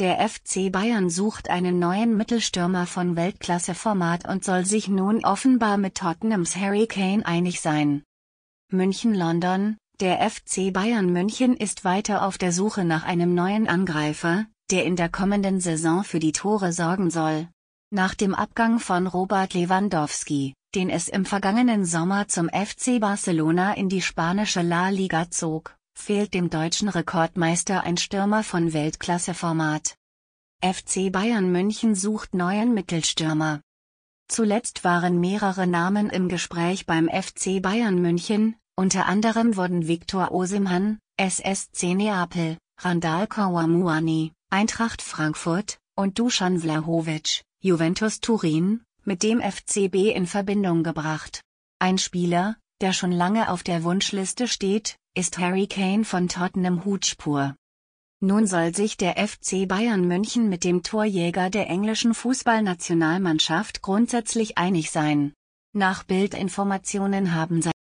Der FC Bayern sucht einen neuen Mittelstürmer von Weltklasseformat und soll sich nun offenbar mit Tottenhams Harry Kane einig sein. München London Der FC Bayern München ist weiter auf der Suche nach einem neuen Angreifer, der in der kommenden Saison für die Tore sorgen soll. Nach dem Abgang von Robert Lewandowski, den es im vergangenen Sommer zum FC Barcelona in die spanische La Liga zog, fehlt dem deutschen Rekordmeister ein Stürmer von Weltklasseformat. FC Bayern München sucht neuen Mittelstürmer. Zuletzt waren mehrere Namen im Gespräch beim FC Bayern München, unter anderem wurden Viktor Osimhan, SSC Neapel, Randal Kawamuani, Eintracht Frankfurt, und Dusan Vlahovic, Juventus Turin, mit dem FCB in Verbindung gebracht. Ein Spieler, der schon lange auf der Wunschliste steht, ist Harry Kane von Tottenham Hutspur. Nun soll sich der FC Bayern München mit dem Torjäger der englischen Fußballnationalmannschaft grundsätzlich einig sein. Nach Bildinformationen haben